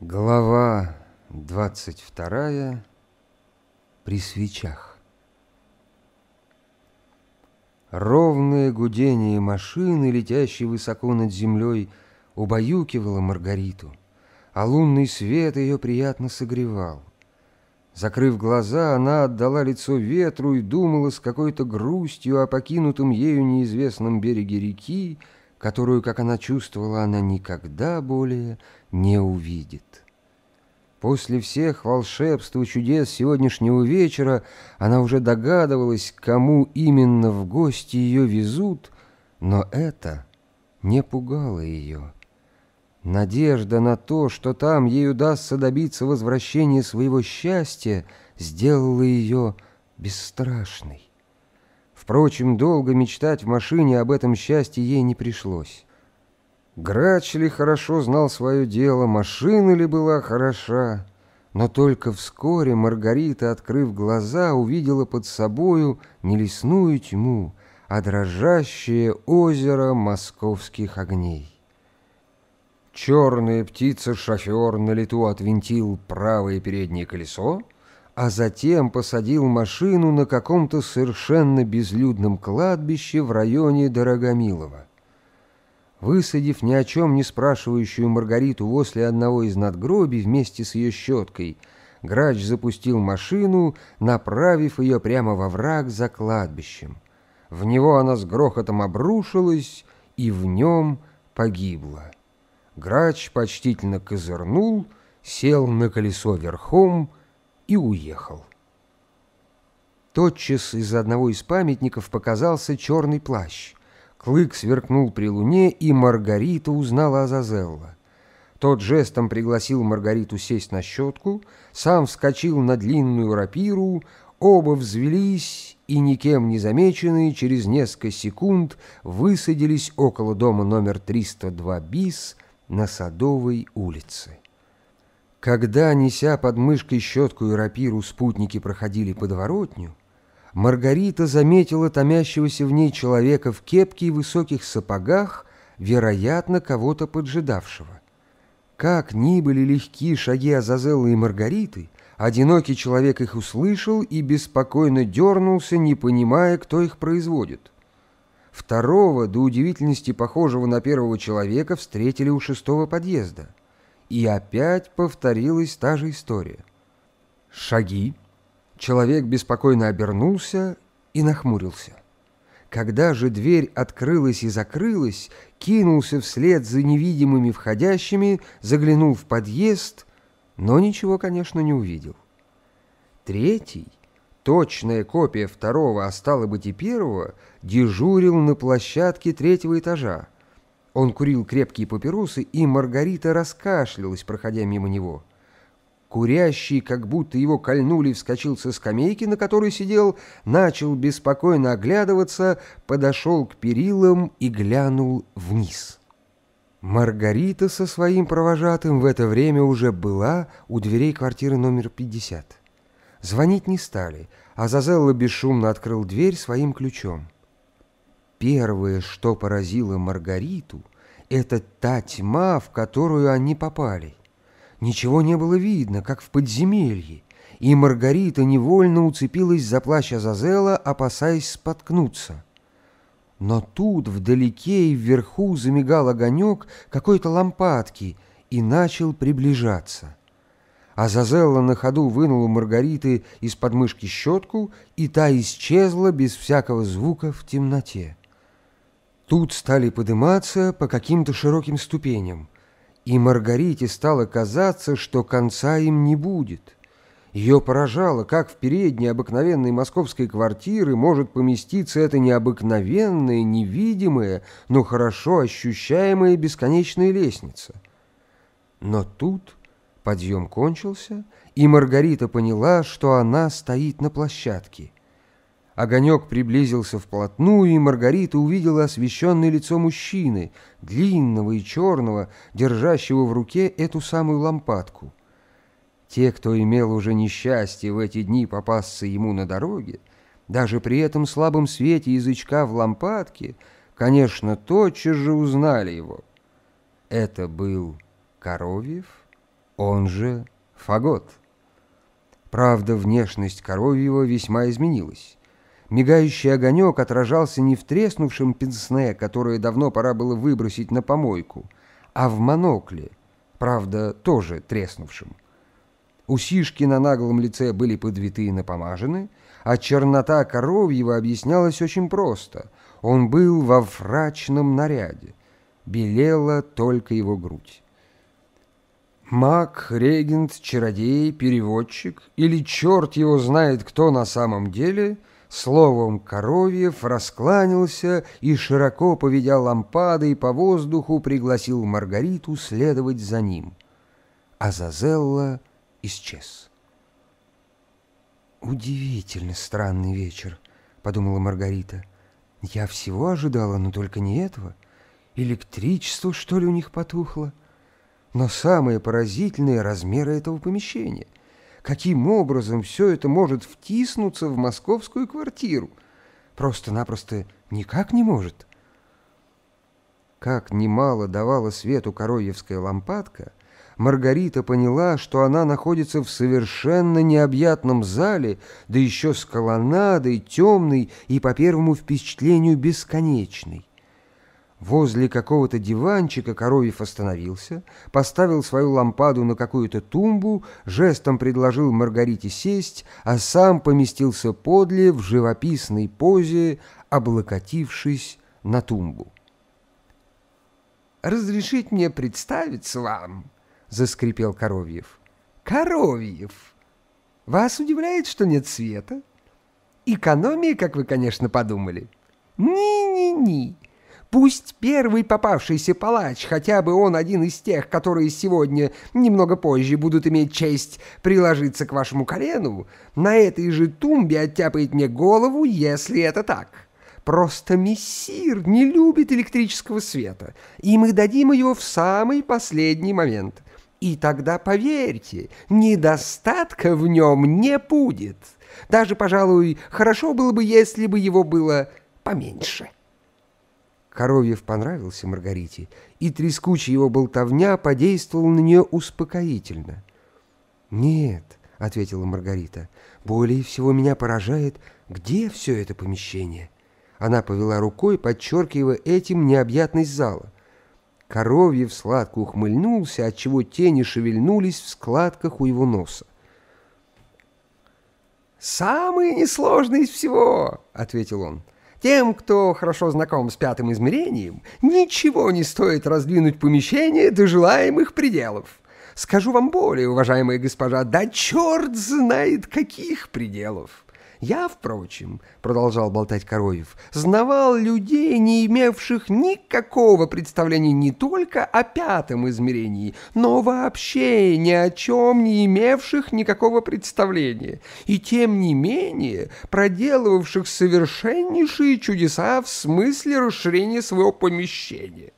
Глава 22 при свечах. Ровное гудение машины, летящей высоко над землей, убаюкивало Маргариту, а лунный свет ее приятно согревал. Закрыв глаза, она отдала лицо ветру и думала с какой-то грустью о покинутом ею неизвестном береге реки, которую, как она чувствовала, она никогда более не увидит. После всех волшебств и чудес сегодняшнего вечера она уже догадывалась, кому именно в гости ее везут, но это не пугало ее. Надежда на то, что там ей удастся добиться возвращения своего счастья, сделала ее бесстрашной. Впрочем, долго мечтать в машине об этом счастье ей не пришлось. Грач ли хорошо знал свое дело, машина ли была хороша, но только вскоре Маргарита, открыв глаза, увидела под собою не лесную тьму, а дрожащее озеро московских огней. Черная птица-шофер на лету отвинтил правое переднее колесо, а затем посадил машину на каком-то совершенно безлюдном кладбище в районе Дорогомилова. Высадив ни о чем не спрашивающую Маргариту возле одного из надгробий вместе с ее щеткой, грач запустил машину, направив ее прямо во враг за кладбищем. В него она с грохотом обрушилась и в нем погибла. Грач почтительно козырнул, сел на колесо верхом и уехал. Тотчас из одного из памятников показался черный плащ. Клык сверкнул при луне, и Маргарита узнала Азазелла. Тот жестом пригласил Маргариту сесть на щетку, сам вскочил на длинную рапиру, оба взвелись и, никем не замеченные, через несколько секунд высадились около дома номер 302 БИС на Садовой улице. Когда, неся под мышкой щетку и рапиру, спутники проходили подворотню, Маргарита заметила томящегося в ней человека в кепке и высоких сапогах, вероятно, кого-то поджидавшего. Как ни были легки шаги Азазеллы и Маргариты, одинокий человек их услышал и беспокойно дернулся, не понимая, кто их производит. Второго, до удивительности похожего на первого человека, встретили у шестого подъезда и опять повторилась та же история. Шаги. Человек беспокойно обернулся и нахмурился. Когда же дверь открылась и закрылась, кинулся вслед за невидимыми входящими, заглянул в подъезд, но ничего, конечно, не увидел. Третий, точная копия второго, а стало быть и первого, дежурил на площадке третьего этажа. Он курил крепкие папиросы, и Маргарита раскашлялась, проходя мимо него. Курящий, как будто его кольнули, вскочил со скамейки, на которой сидел, начал беспокойно оглядываться, подошел к перилам и глянул вниз. Маргарита со своим провожатым в это время уже была у дверей квартиры номер 50. Звонить не стали, а Зазелла бесшумно открыл дверь своим ключом. Первое, что поразило Маргариту, это та тьма, в которую они попали. Ничего не было видно, как в подземелье, и Маргарита невольно уцепилась за плащ Азазела, опасаясь споткнуться. Но тут вдалеке и вверху замигал огонек какой-то лампадки и начал приближаться. Азазелла на ходу вынул у Маргариты из подмышки щетку, и та исчезла без всякого звука в темноте. Тут стали подниматься по каким-то широким ступеням, и Маргарите стало казаться, что конца им не будет. Ее поражало, как в передней обыкновенной московской квартиры может поместиться это необыкновенная, невидимая, но хорошо ощущаемая бесконечная лестница. Но тут подъем кончился, и Маргарита поняла, что она стоит на площадке. Огонек приблизился вплотную, и Маргарита увидела освещенное лицо мужчины, длинного и черного, держащего в руке эту самую лампадку. Те, кто имел уже несчастье в эти дни попасться ему на дороге, даже при этом слабом свете язычка в лампадке, конечно, тотчас же узнали его. Это был Коровьев, он же Фагот. Правда, внешность Коровьева весьма изменилась. Мигающий огонек отражался не в треснувшем пенсне, которое давно пора было выбросить на помойку, а в монокле, правда, тоже треснувшем. Усишки на наглом лице были подвитые, и напомажены, а чернота коровьего объяснялась очень просто. Он был во фрачном наряде. Белела только его грудь. Маг, регент, чародей, переводчик или черт его знает кто на самом деле — Словом Коровьев раскланялся и, широко поведя лампадой по воздуху, пригласил Маргариту следовать за ним. А Зазелла исчез. «Удивительно странный вечер», — подумала Маргарита. «Я всего ожидала, но только не этого. Электричество, что ли, у них потухло? Но самое поразительное размеры этого помещения — каким образом все это может втиснуться в московскую квартиру. Просто-напросто никак не может. Как немало давала свету короевская лампадка, Маргарита поняла, что она находится в совершенно необъятном зале, да еще с колоннадой, темной и, по первому впечатлению, бесконечной. Возле какого-то диванчика Коровьев остановился, поставил свою лампаду на какую-то тумбу, жестом предложил Маргарите сесть, а сам поместился подле в живописной позе, облокотившись на тумбу. «Разрешить мне представиться вам?» — заскрипел Коровьев. «Коровьев! Вас удивляет, что нет света? Экономия, как вы, конечно, подумали? Ни-ни-ни!» Пусть первый попавшийся палач, хотя бы он один из тех, которые сегодня, немного позже, будут иметь честь приложиться к вашему колену, на этой же тумбе оттяпает мне голову, если это так. Просто мессир не любит электрического света, и мы дадим его в самый последний момент. И тогда, поверьте, недостатка в нем не будет. Даже, пожалуй, хорошо было бы, если бы его было поменьше». Коровьев понравился Маргарите, и трескучая его болтовня подействовал на нее успокоительно. «Нет», — ответила Маргарита, — «более всего меня поражает, где все это помещение?» Она повела рукой, подчеркивая этим необъятность зала. Коровьев сладко ухмыльнулся, отчего тени шевельнулись в складках у его носа. «Самый несложный из всего!» — ответил он. Тем, кто хорошо знаком с пятым измерением, ничего не стоит раздвинуть помещение до желаемых пределов. Скажу вам более, уважаемая госпожа, да черт знает каких пределов. Я, впрочем, — продолжал болтать Коровьев, — знавал людей, не имевших никакого представления не только о пятом измерении, но вообще ни о чем не имевших никакого представления, и тем не менее проделывавших совершеннейшие чудеса в смысле расширения своего помещения.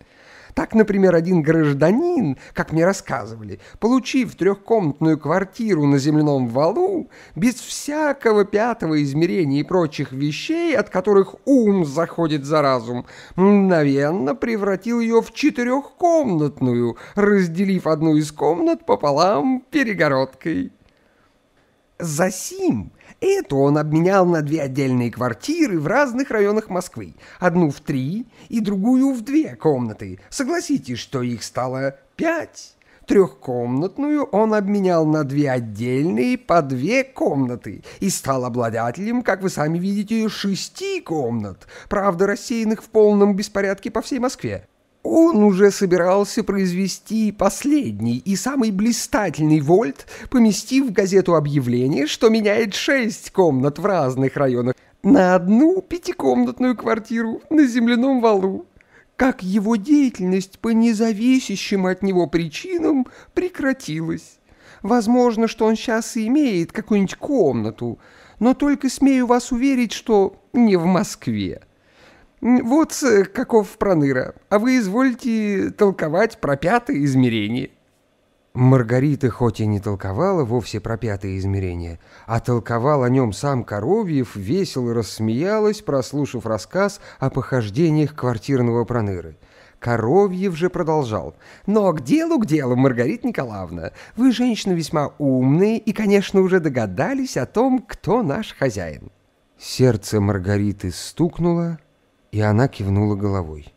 Так, например, один гражданин, как мне рассказывали, получив трехкомнатную квартиру на земляном валу, без всякого пятого измерения и прочих вещей, от которых ум заходит за разум, мгновенно превратил ее в четырехкомнатную, разделив одну из комнат пополам перегородкой. Засим эту он обменял на две отдельные квартиры в разных районах Москвы. Одну в три и другую в две комнаты. Согласитесь, что их стало пять. Трехкомнатную он обменял на две отдельные по две комнаты и стал обладателем, как вы сами видите, шести комнат, правда рассеянных в полном беспорядке по всей Москве. Он уже собирался произвести последний и самый блистательный вольт, поместив в газету объявление, что меняет шесть комнат в разных районах на одну пятикомнатную квартиру на земляном валу. Как его деятельность по независящим от него причинам прекратилась. Возможно, что он сейчас и имеет какую-нибудь комнату, но только смею вас уверить, что не в Москве. Вот э, каков проныра, а вы извольте толковать про пятое измерение. Маргарита хоть и не толковала вовсе про пятое измерение, а толковал о нем сам Коровьев, весело рассмеялась, прослушав рассказ о похождениях квартирного проныры. Коровьев же продолжал. «Но к делу, к делу, Маргарита Николаевна. Вы женщина весьма умная и, конечно, уже догадались о том, кто наш хозяин». Сердце Маргариты стукнуло, и она кивнула головой.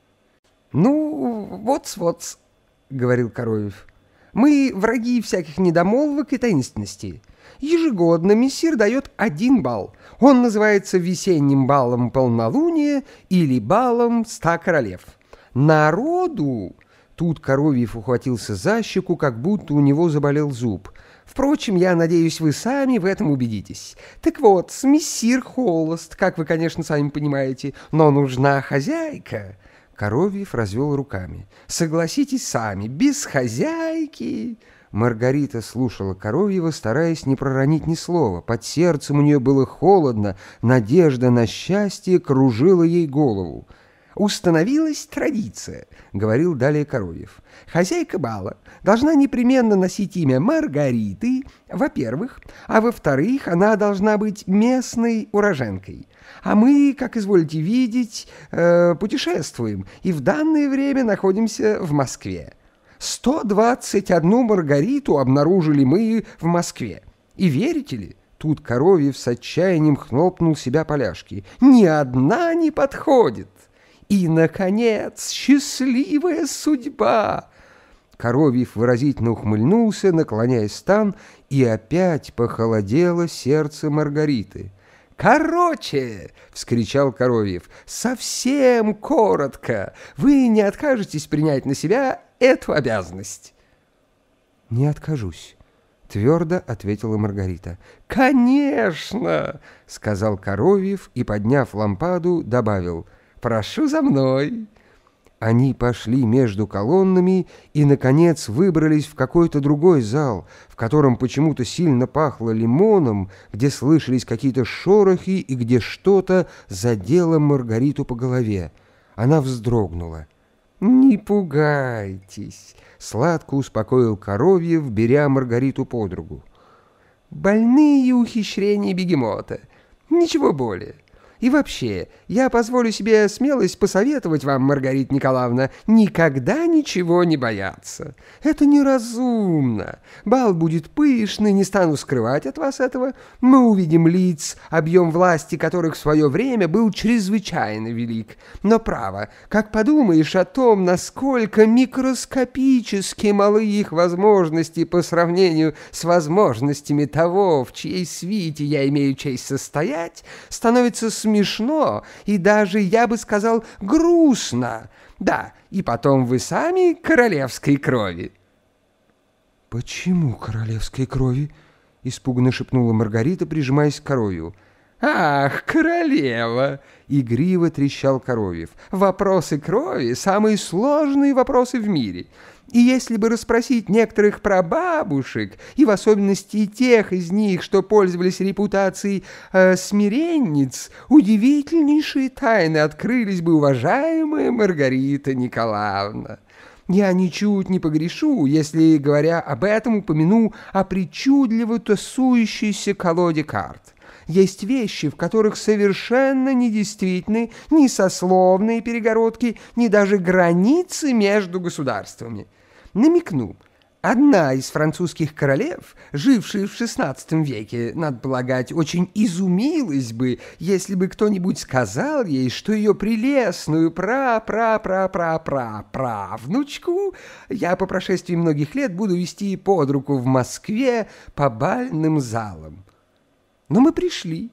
«Ну, вот-вот», — говорил Коровев. «Мы враги всяких недомолвок и таинственностей. Ежегодно мессир дает один бал. Он называется весенним балом полнолуния или балом ста королев. Народу...» Тут Коровьев ухватился за щеку, как будто у него заболел зуб — Впрочем, я надеюсь, вы сами в этом убедитесь. Так вот, мессир холост, как вы, конечно, сами понимаете, но нужна хозяйка». Коровьев развел руками. «Согласитесь сами, без хозяйки...» Маргарита слушала Коровьева, стараясь не проронить ни слова. Под сердцем у нее было холодно, надежда на счастье кружила ей голову. «Установилась традиция», — говорил далее Коровьев. «Хозяйка бала должна непременно носить имя Маргариты, во-первых, а во-вторых, она должна быть местной уроженкой. А мы, как изволите видеть, э, путешествуем и в данное время находимся в Москве. 121 Маргариту обнаружили мы в Москве. И верите ли, Тут Коровьев с отчаянием хлопнул себя поляшки. «Ни одна не подходит!» И, наконец, счастливая судьба!» Коровьев выразительно ухмыльнулся, наклоняясь стан, и опять похолодело сердце Маргариты. «Короче!» — вскричал Коровьев. «Совсем коротко! Вы не откажетесь принять на себя эту обязанность?» «Не откажусь», — твердо ответила Маргарита. «Конечно!» — сказал Коровьев и, подняв лампаду, добавил — прошу за мной». Они пошли между колоннами и, наконец, выбрались в какой-то другой зал, в котором почему-то сильно пахло лимоном, где слышались какие-то шорохи и где что-то задело Маргариту по голове. Она вздрогнула. «Не пугайтесь», — сладко успокоил Коровьев, беря Маргариту подругу. «Больные ухищрения бегемота. Ничего более». И вообще, я позволю себе смелость посоветовать вам, Маргарита Николаевна, никогда ничего не бояться. Это неразумно. Бал будет пышный, не стану скрывать от вас этого. Мы увидим лиц, объем власти которых в свое время был чрезвычайно велик. Но право, как подумаешь о том, насколько микроскопически малы их возможности по сравнению с возможностями того, в чьей свите я имею честь состоять, становится смешно смешно и даже, я бы сказал, грустно. Да, и потом вы сами королевской крови». «Почему королевской крови?» — испуганно шепнула Маргарита, прижимаясь к коровью. «Ах, королева!» — игриво трещал Коровьев. «Вопросы крови — самые сложные вопросы в мире. И если бы расспросить некоторых прабабушек, и в особенности тех из них, что пользовались репутацией э, смиренниц, удивительнейшие тайны открылись бы, уважаемая Маргарита Николаевна. Я ничуть не погрешу, если, говоря об этом, упомяну о причудливо тасующейся колоде карт. Есть вещи, в которых совершенно недействительны ни сословные перегородки, ни даже границы между государствами. Намекну, одна из французских королев, жившая в XVI веке, надо полагать, очень изумилась бы, если бы кто-нибудь сказал ей, что ее прелестную пра-пра-пра-пра-пра-правнучку я по прошествии многих лет буду вести под руку в Москве по бальным залам. Но мы пришли,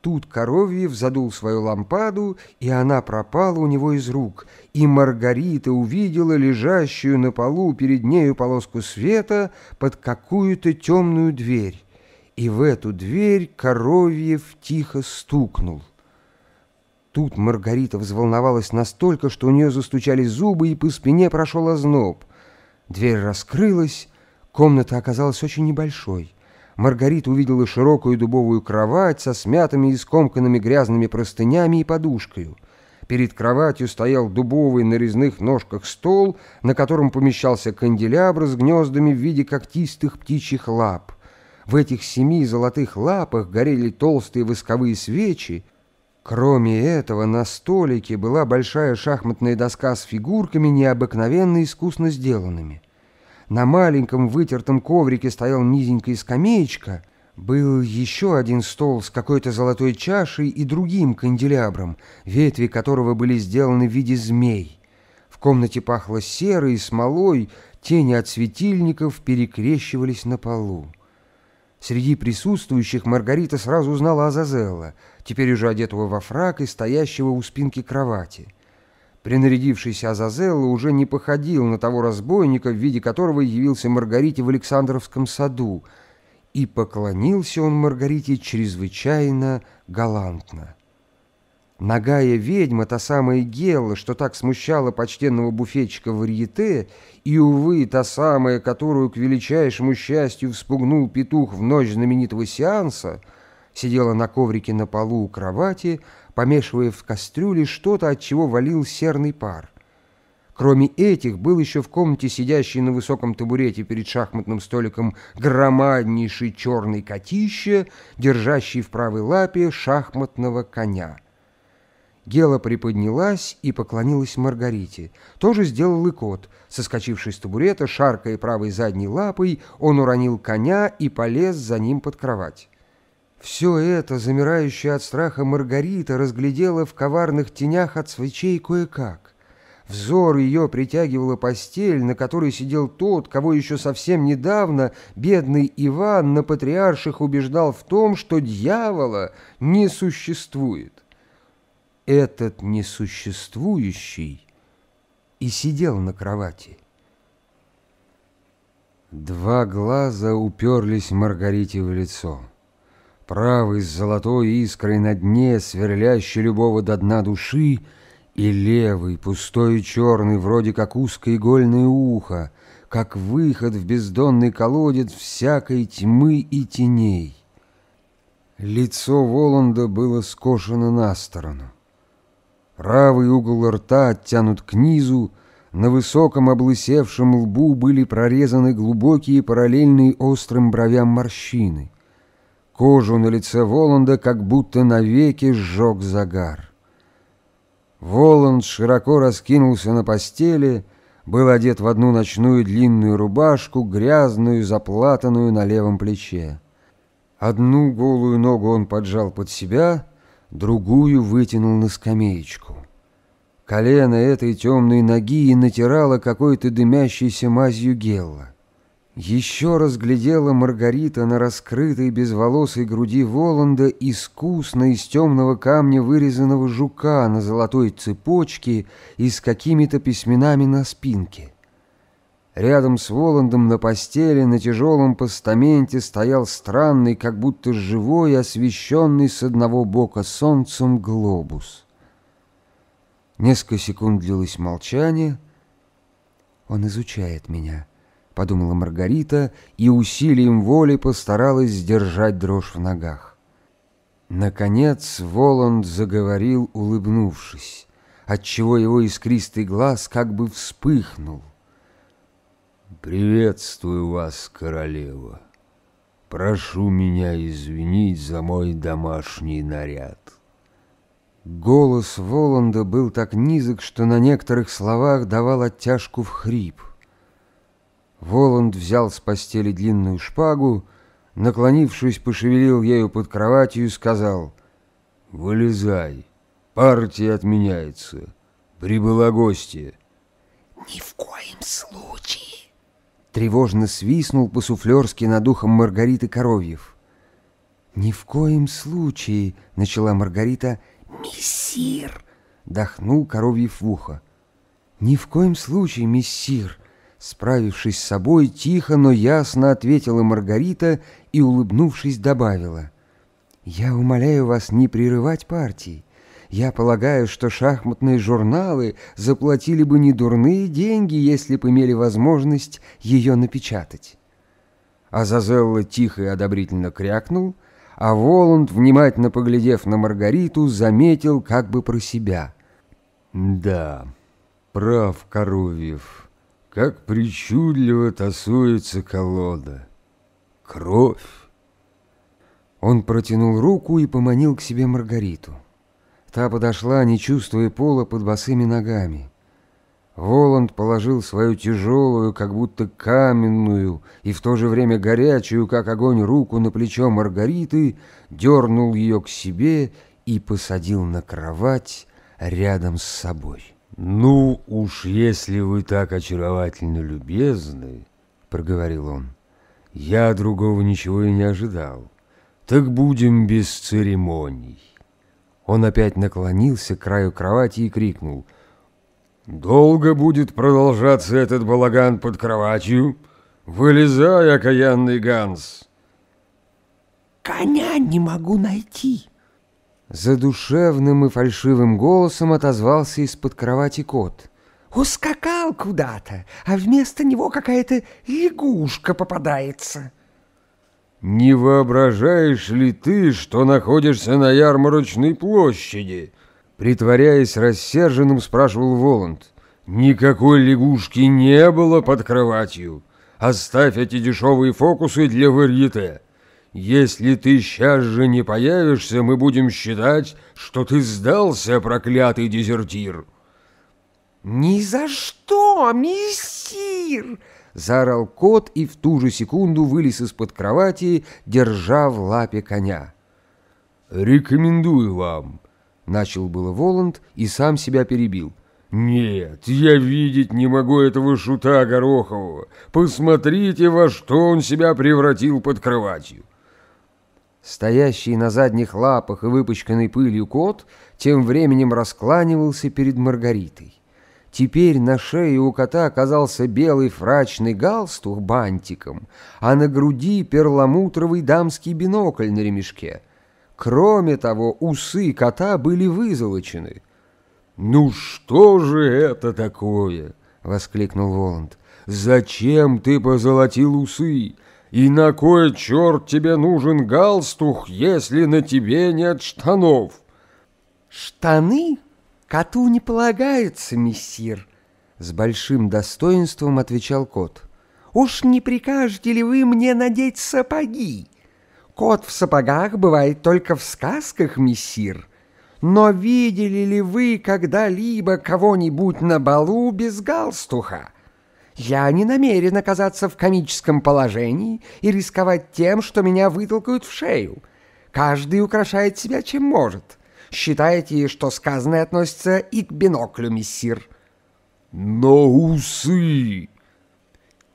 Тут Коровьев задул свою лампаду, и она пропала у него из рук, и Маргарита увидела лежащую на полу перед нею полоску света под какую-то темную дверь. И в эту дверь Коровьев тихо стукнул. Тут Маргарита взволновалась настолько, что у нее застучали зубы, и по спине прошел озноб. Дверь раскрылась, комната оказалась очень небольшой. Маргарит увидела широкую дубовую кровать со смятыми и скомканными грязными простынями и подушкой. Перед кроватью стоял дубовый на резных ножках стол, на котором помещался канделябр с гнездами в виде когтистых птичьих лап. В этих семи золотых лапах горели толстые восковые свечи. Кроме этого, на столике была большая шахматная доска с фигурками, необыкновенно искусно сделанными. На маленьком вытертом коврике стоял низенькая скамеечка, был еще один стол с какой-то золотой чашей и другим канделябром, ветви которого были сделаны в виде змей. В комнате пахло серой и смолой, тени от светильников перекрещивались на полу. Среди присутствующих Маргарита сразу узнала Азазелла, теперь уже одетого во фрак и стоящего у спинки кровати. Принарядившийся Азазелло уже не походил на того разбойника, в виде которого явился Маргарите в Александровском саду, и поклонился он Маргарите чрезвычайно галантно. Нагая ведьма, та самая Гела, что так смущала почтенного буфетчика Варьете, и, увы, та самая, которую к величайшему счастью вспугнул петух в ночь знаменитого сеанса, сидела на коврике на полу у кровати, помешивая в кастрюле что-то, от чего валил серный пар. Кроме этих, был еще в комнате сидящий на высоком табурете перед шахматным столиком громаднейший черный котище, держащий в правой лапе шахматного коня. Гела приподнялась и поклонилась Маргарите. Тоже сделал и кот. Соскочивший с табурета, шаркая правой задней лапой, он уронил коня и полез за ним под кровать. Все это, замирающая от страха Маргарита, разглядела в коварных тенях от свечей кое-как. Взор ее притягивала постель, на которой сидел тот, кого еще совсем недавно бедный Иван на патриарших убеждал в том, что дьявола не существует. Этот несуществующий и сидел на кровати. Два глаза уперлись Маргарите в лицо правый с золотой искрой на дне, сверлящий любого до дна души, и левый, пустой и черный, вроде как узкое игольное ухо, как выход в бездонный колодец всякой тьмы и теней. Лицо Воланда было скошено на сторону. Правый угол рта оттянут к низу, на высоком облысевшем лбу были прорезаны глубокие параллельные острым бровям морщины — Кожу на лице Воланда как будто навеки сжег загар. Воланд широко раскинулся на постели, был одет в одну ночную длинную рубашку, грязную, заплатанную на левом плече. Одну голую ногу он поджал под себя, другую вытянул на скамеечку. Колено этой темной ноги натирало какой-то дымящейся мазью гелла. Еще разглядела Маргарита на раскрытой безволосой груди Воланда искусно из темного камня вырезанного жука на золотой цепочке и с какими-то письменами на спинке. Рядом с Воландом на постели на тяжелом постаменте стоял странный, как будто живой, освещенный с одного бока солнцем глобус. Несколько секунд длилось молчание. «Он изучает меня», подумала Маргарита и усилием воли постаралась сдержать дрожь в ногах. Наконец Воланд заговорил, улыбнувшись, отчего его искристый глаз как бы вспыхнул. «Приветствую вас, королева. Прошу меня извинить за мой домашний наряд». Голос Воланда был так низок, что на некоторых словах давал оттяжку в хрип – Воланд взял с постели длинную шпагу, наклонившись, пошевелил ею под кроватью и сказал «Вылезай, партия отменяется, прибыла гости". «Ни в коем случае!» Тревожно свистнул по-суфлерски над ухом Маргариты Коровьев. «Ни в коем случае!» — начала Маргарита. «Мессир!» — дохнул Коровьев в ухо. «Ни в коем случае, мессир!» Справившись с собой, тихо, но ясно ответила Маргарита и, улыбнувшись, добавила. «Я умоляю вас не прерывать партии. Я полагаю, что шахматные журналы заплатили бы недурные деньги, если бы имели возможность ее напечатать». Азазелла тихо и одобрительно крякнул, а Воланд, внимательно поглядев на Маргариту, заметил как бы про себя. «Да, прав Коровьев» как причудливо тасуется колода. Кровь! Он протянул руку и поманил к себе Маргариту. Та подошла, не чувствуя пола под босыми ногами. Воланд положил свою тяжелую, как будто каменную, и в то же время горячую, как огонь, руку на плечо Маргариты, дернул ее к себе и посадил на кровать рядом с собой. «Ну уж, если вы так очаровательно любезны, — проговорил он, — я другого ничего и не ожидал. Так будем без церемоний». Он опять наклонился к краю кровати и крикнул. «Долго будет продолжаться этот балаган под кроватью? Вылезай, окаянный Ганс!» «Коня не могу найти!» Задушевным и фальшивым голосом отозвался из-под кровати кот. «Ускакал куда-то, а вместо него какая-то лягушка попадается». «Не воображаешь ли ты, что находишься на ярмарочной площади?» Притворяясь рассерженным, спрашивал Воланд. «Никакой лягушки не было под кроватью. Оставь эти дешевые фокусы для варьете». Если ты сейчас же не появишься, мы будем считать, что ты сдался, проклятый дезертир!» «Ни за что, мессир!» — заорал кот и в ту же секунду вылез из-под кровати, держа в лапе коня. «Рекомендую вам!» — начал было Воланд и сам себя перебил. «Нет, я видеть не могу этого шута Горохового. Посмотрите, во что он себя превратил под кроватью. Стоящий на задних лапах и выпачканный пылью кот тем временем раскланивался перед Маргаритой. Теперь на шее у кота оказался белый фрачный галстук бантиком, а на груди перламутровый дамский бинокль на ремешке. Кроме того, усы кота были вызолочены. «Ну что же это такое?» — воскликнул Воланд. «Зачем ты позолотил усы? И на кой черт тебе нужен галстух, если на тебе нет штанов? Штаны коту не полагаются, мессир, с большим достоинством отвечал кот. Уж не прикажете ли вы мне надеть сапоги? Кот в сапогах бывает только в сказках, мессир. Но видели ли вы когда-либо кого-нибудь на балу без галстуха? Я не намерен оказаться в комическом положении и рисковать тем, что меня вытолкают в шею. Каждый украшает себя чем может. Считаете, что сказанное относится и к биноклю, мессир?» «Но усы!»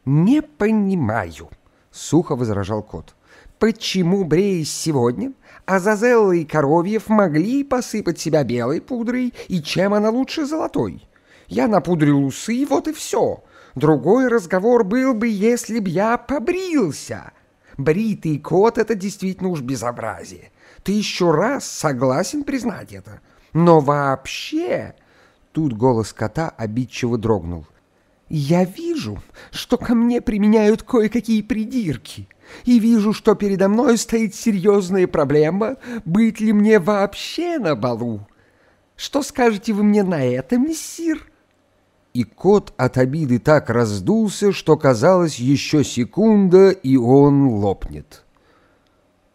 «Не понимаю», — сухо возражал кот. «Почему Бреис сегодня, а Зазелла и Коровьев могли посыпать себя белой пудрой, и чем она лучше золотой? Я напудрил усы, вот и все. Другой разговор был бы, если б я побрился. Бритый кот — это действительно уж безобразие. Ты еще раз согласен признать это. Но вообще...» Тут голос кота обидчиво дрогнул. «Я вижу, что ко мне применяют кое-какие придирки, и вижу, что передо мной стоит серьезная проблема, быть ли мне вообще на балу. Что скажете вы мне на это, мессир?» и кот от обиды так раздулся, что казалось, еще секунда, и он лопнет.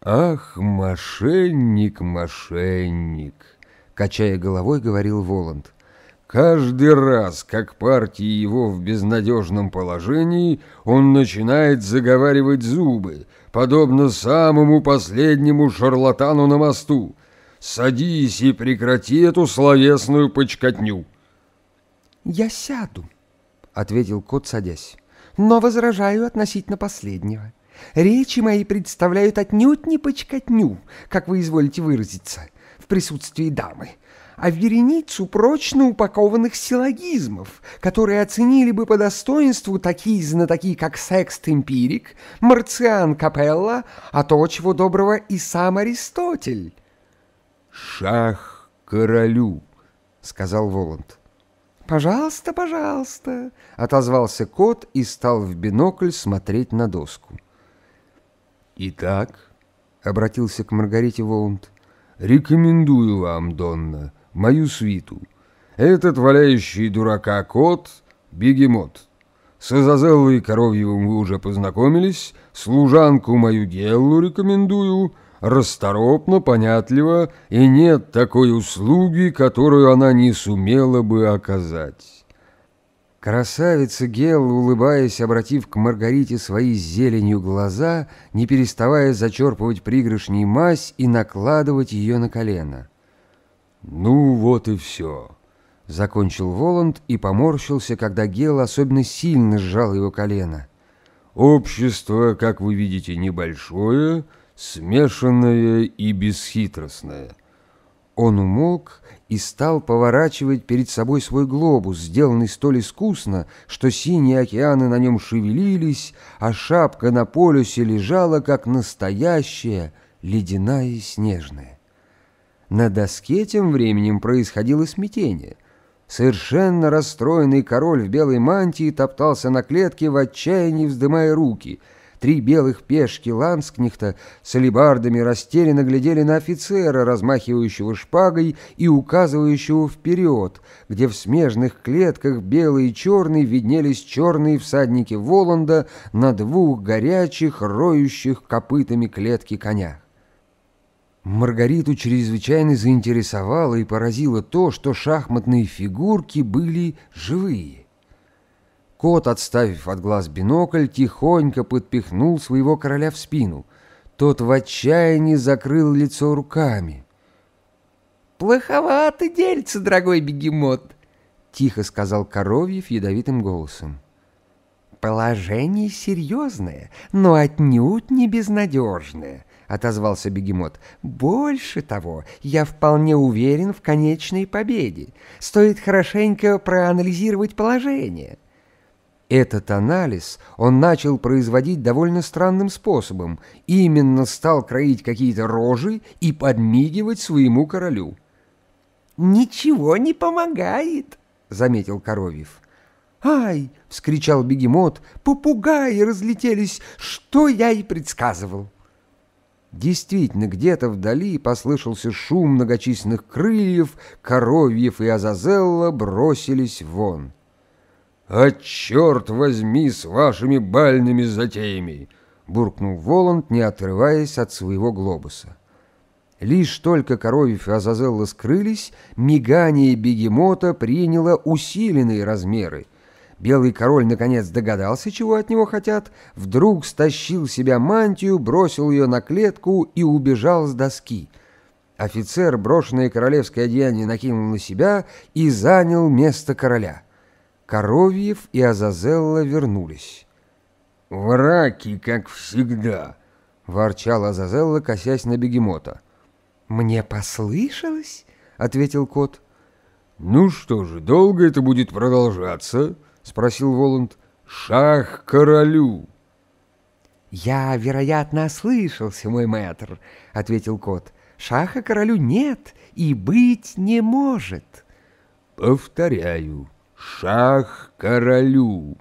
«Ах, мошенник, мошенник!» — качая головой, говорил Воланд. «Каждый раз, как партия его в безнадежном положении, он начинает заговаривать зубы, подобно самому последнему шарлатану на мосту. Садись и прекрати эту словесную почкотню!» «Я сяду», — ответил кот, садясь. «Но возражаю относительно последнего. Речи мои представляют отнюдь не почкотню, как вы изволите выразиться, в присутствии дамы, а вереницу прочно упакованных силлогизмов, которые оценили бы по достоинству такие знатоки, как Секст Эмпирик, Марциан Капелла, а то, чего доброго, и сам Аристотель. «Шах королю», — сказал Воланд. «Пожалуйста, пожалуйста!» — отозвался кот и стал в бинокль смотреть на доску. «Итак», — обратился к Маргарите Воланд, — «рекомендую вам, Донна, мою свиту. Этот валяющий дурака кот — бегемот. С Азазеллой Коровьевым вы уже познакомились, служанку мою Геллу рекомендую, расторопно, понятливо и нет такой услуги, которую она не сумела бы оказать. Красавица Гел, улыбаясь, обратив к Маргарите свои зеленью глаза, не переставая зачерпывать пригрышней мазь и накладывать ее на колено. «Ну вот и все», — закончил Воланд и поморщился, когда Гел особенно сильно сжал его колено. «Общество, как вы видите, небольшое», — смешанное и бесхитростное. Он умолк и стал поворачивать перед собой свой глобус, сделанный столь искусно, что синие океаны на нем шевелились, а шапка на полюсе лежала, как настоящая, ледяная и снежная. На доске тем временем происходило смятение. Совершенно расстроенный король в белой мантии топтался на клетке в отчаянии, вздымая руки — Три белых пешки Ланскнихта с алебардами растерянно глядели на офицера, размахивающего шпагой и указывающего вперед, где в смежных клетках белый и черный виднелись черные всадники Воланда на двух горячих, роющих копытами клетки конях. Маргариту чрезвычайно заинтересовало и поразило то, что шахматные фигурки были живые. Кот, отставив от глаз бинокль, тихонько подпихнул своего короля в спину. Тот в отчаянии закрыл лицо руками. «Плоховато дельце, дорогой бегемот!» — тихо сказал Коровьев ядовитым голосом. «Положение серьезное, но отнюдь не безнадежное», — отозвался бегемот. «Больше того, я вполне уверен в конечной победе. Стоит хорошенько проанализировать положение». Этот анализ он начал производить довольно странным способом, именно стал кроить какие-то рожи и подмигивать своему королю. «Ничего не помогает», — заметил Коровьев. «Ай!» — вскричал бегемот. «Попугаи разлетелись, что я и предсказывал!» Действительно, где-то вдали послышался шум многочисленных крыльев, коровьев и азазелла бросились вон. «А черт возьми с вашими бальными затеями!» — буркнул Воланд, не отрываясь от своего глобуса. Лишь только Коровьев и Азазелла скрылись, мигание бегемота приняло усиленные размеры. Белый король наконец догадался, чего от него хотят, вдруг стащил себя мантию, бросил ее на клетку и убежал с доски. Офицер, брошенное королевское одеяние, накинул на себя и занял место короля. Коровьев и Азазелла вернулись. «Враки, как всегда!» — ворчал Азазелла, косясь на бегемота. «Мне послышалось?» — ответил кот. «Ну что же, долго это будет продолжаться?» — спросил Воланд. «Шах королю!» «Я, вероятно, ослышался, мой мэтр», — ответил кот. «Шаха королю нет и быть не может». «Повторяю, Шах королю!»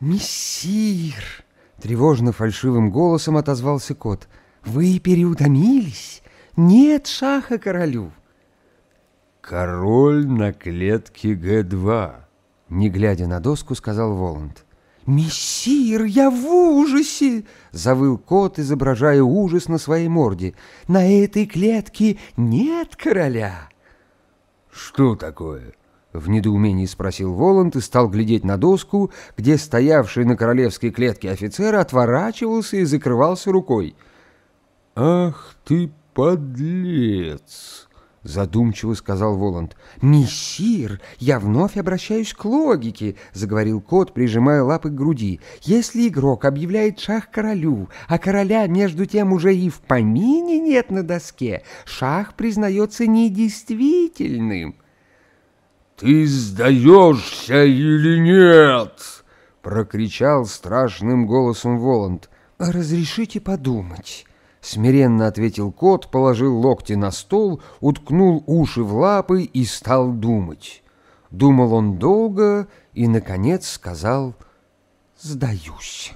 «Мессир!» — тревожно фальшивым голосом отозвался кот. «Вы переутомились? Нет шаха королю!» «Король на клетке Г2», — не глядя на доску, сказал Воланд. «Мессир, я в ужасе!» — завыл кот, изображая ужас на своей морде. «На этой клетке нет короля!» «Что такое?» В недоумении спросил Воланд и стал глядеть на доску, где стоявший на королевской клетке офицер отворачивался и закрывался рукой. «Ах ты, подлец!» — задумчиво сказал Воланд. «Мессир, я вновь обращаюсь к логике», — заговорил кот, прижимая лапы к груди. «Если игрок объявляет шах королю, а короля между тем уже и в помине нет на доске, шах признается недействительным». «Ты сдаешься или нет?» — прокричал страшным голосом Воланд. «Разрешите подумать». Смиренно ответил кот, положил локти на стол, уткнул уши в лапы и стал думать. Думал он долго и, наконец, сказал «Сдаюсь».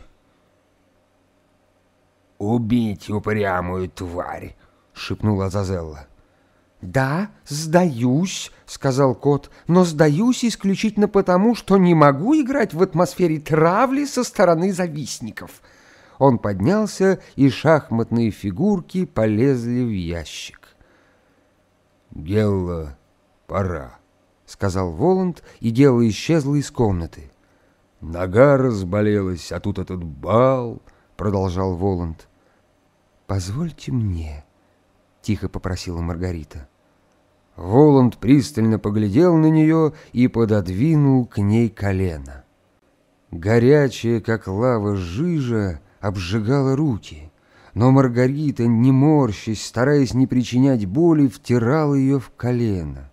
«Убить упрямую тварь!» — шепнула Зазелла. «Да, сдаюсь», — сказал кот, «но сдаюсь исключительно потому, что не могу играть в атмосфере травли со стороны завистников». Он поднялся, и шахматные фигурки полезли в ящик. «Дело пора», — сказал Воланд, и дело исчезло из комнаты. «Нога разболелась, а тут этот бал», — продолжал Воланд. «Позвольте мне», — тихо попросила Маргарита. Воланд пристально поглядел на нее и пододвинул к ней колено. Горячая, как лава, жижа обжигала руки, но Маргарита, не морщась, стараясь не причинять боли, втирала ее в колено.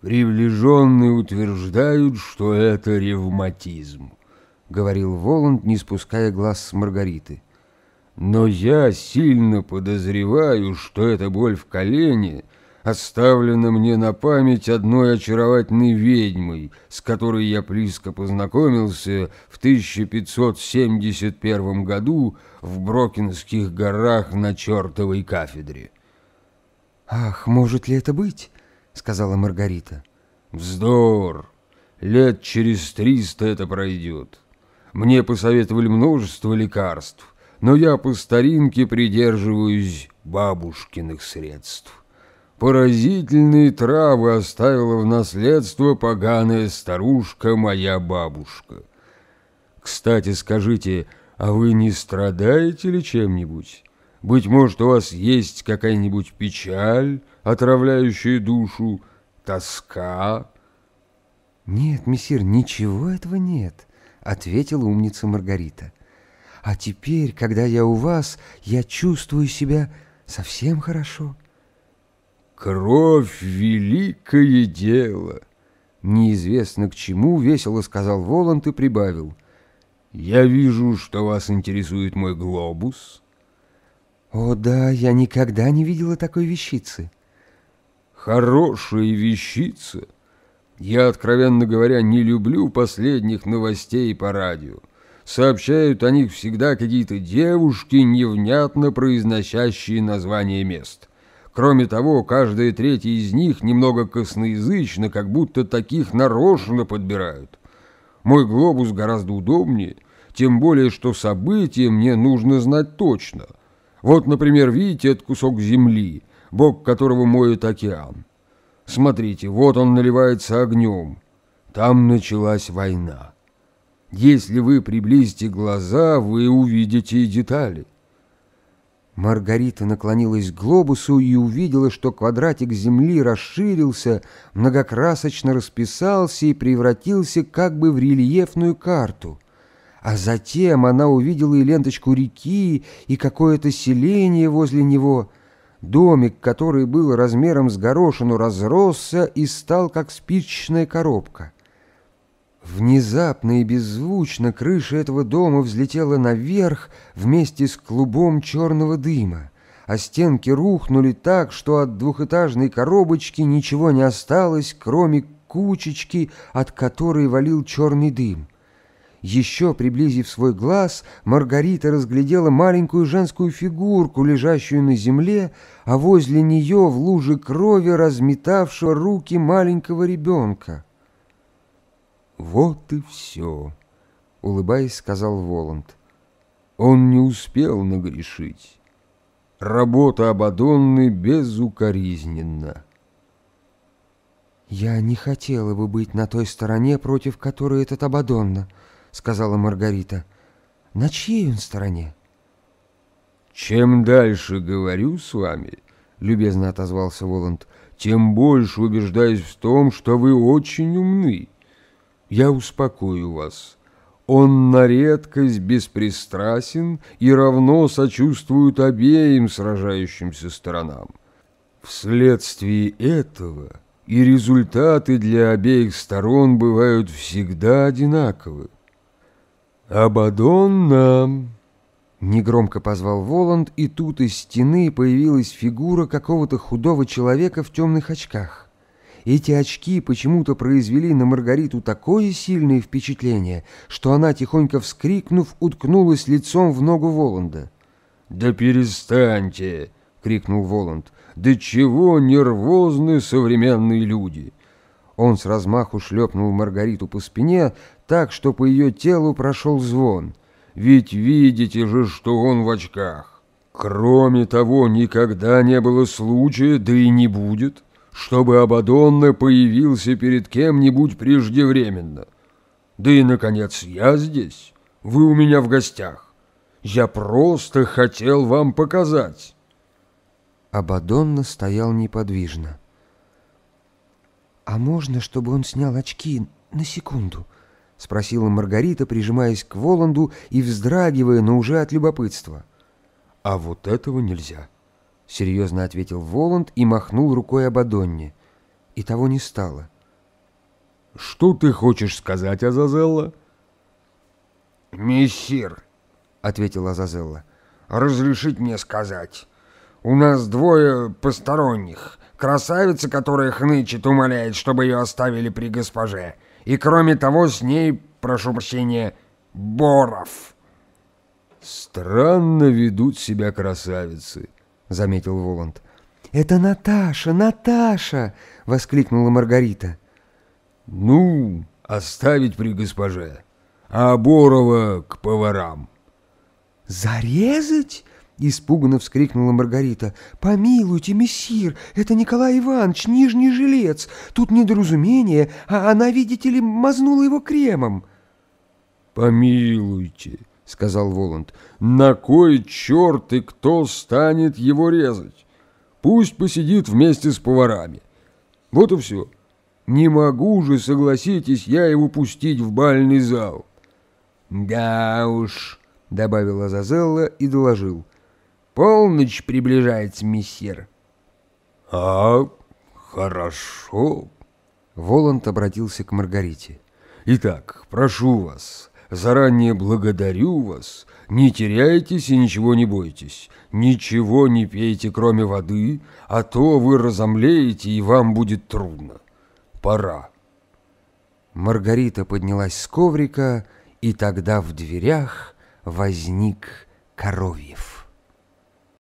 «Приближенные утверждают, что это ревматизм», — говорил Воланд, не спуская глаз с Маргариты. Но я сильно подозреваю, что эта боль в колене оставлена мне на память одной очаровательной ведьмой, с которой я близко познакомился в 1571 году в Брокинских горах на чертовой кафедре. «Ах, может ли это быть?» — сказала Маргарита. «Вздор! Лет через триста это пройдет. Мне посоветовали множество лекарств, но я по старинке придерживаюсь бабушкиных средств. Поразительные травы оставила в наследство поганая старушка моя бабушка. Кстати, скажите, а вы не страдаете ли чем-нибудь? Быть может, у вас есть какая-нибудь печаль, отравляющая душу, тоска? Нет, мессир, ничего этого нет, ответила умница Маргарита. А теперь, когда я у вас, я чувствую себя совсем хорошо. «Кровь — великое дело!» Неизвестно к чему весело сказал Воланд и прибавил. «Я вижу, что вас интересует мой глобус». «О да, я никогда не видела такой вещицы». «Хорошая вещица. Я, откровенно говоря, не люблю последних новостей по радио сообщают о них всегда какие-то девушки, невнятно произносящие названия мест. Кроме того, каждая третья из них немного косноязычна, как будто таких нарочно подбирают. Мой глобус гораздо удобнее, тем более, что события мне нужно знать точно. Вот, например, видите этот кусок земли, бок которого моет океан. Смотрите, вот он наливается огнем. Там началась война. Если вы приблизите глаза, вы увидите и детали. Маргарита наклонилась к глобусу и увидела, что квадратик земли расширился, многокрасочно расписался и превратился как бы в рельефную карту. А затем она увидела и ленточку реки, и какое-то селение возле него. Домик, который был размером с горошину, разросся и стал как спичечная коробка. Внезапно и беззвучно крыша этого дома взлетела наверх вместе с клубом черного дыма, а стенки рухнули так, что от двухэтажной коробочки ничего не осталось, кроме кучечки, от которой валил черный дым. Еще приблизив свой глаз, Маргарита разглядела маленькую женскую фигурку, лежащую на земле, а возле нее в луже крови разметавшего руки маленького ребенка. «Вот и все», — улыбаясь, сказал Воланд. «Он не успел нагрешить. Работа Абадонны безукоризненна». «Я не хотела бы быть на той стороне, против которой этот Абадонна», — сказала Маргарита. «На чьей он стороне?» «Чем дальше говорю с вами», — любезно отозвался Воланд, — «тем больше убеждаюсь в том, что вы очень умны я успокою вас. Он на редкость беспристрастен и равно сочувствует обеим сражающимся сторонам. Вследствие этого и результаты для обеих сторон бывают всегда одинаковы. «Абадон нам!» Негромко позвал Воланд, и тут из стены появилась фигура какого-то худого человека в темных очках. Эти очки почему-то произвели на Маргариту такое сильное впечатление, что она, тихонько вскрикнув, уткнулась лицом в ногу Воланда. «Да перестаньте!» — крикнул Воланд. «Да чего нервозны современные люди!» Он с размаху шлепнул Маргариту по спине так, что по ее телу прошел звон. «Ведь видите же, что он в очках! Кроме того, никогда не было случая, да и не будет!» чтобы Абадонна появился перед кем-нибудь преждевременно. Да и, наконец, я здесь. Вы у меня в гостях. Я просто хотел вам показать». Абадонна стоял неподвижно. «А можно, чтобы он снял очки на секунду?» — спросила Маргарита, прижимаясь к Воланду и вздрагивая, но уже от любопытства. «А вот этого нельзя», — серьезно ответил Воланд и махнул рукой об Адонне. И того не стало. «Что ты хочешь сказать, Азазелла?» «Мессир», — ответил Азазелла, — «разрешить мне сказать. У нас двое посторонних. Красавица, которая хнычет, умоляет, чтобы ее оставили при госпоже. И кроме того, с ней, прошу прощения, Боров». «Странно ведут себя красавицы», заметил Воланд. «Это Наташа! Наташа!» — воскликнула Маргарита. «Ну, оставить при госпоже, а Борова к поварам». «Зарезать?» — испуганно вскрикнула Маргарита. «Помилуйте, мессир, это Николай Иванович, нижний жилец. Тут недоразумение, а она, видите ли, мазнула его кремом». «Помилуйте», — сказал Воланд. «На кой черт и кто станет его резать? Пусть посидит вместе с поварами. Вот и все. Не могу же, согласитесь, я его пустить в бальный зал». «Да уж», — добавила Зазелла и доложил. «Полночь приближается, мессир». «А, хорошо». Воланд обратился к Маргарите. «Итак, прошу вас, Заранее благодарю вас. Не теряйтесь и ничего не бойтесь. Ничего не пейте, кроме воды, а то вы разомлеете, и вам будет трудно. Пора». Маргарита поднялась с коврика, и тогда в дверях возник Коровьев.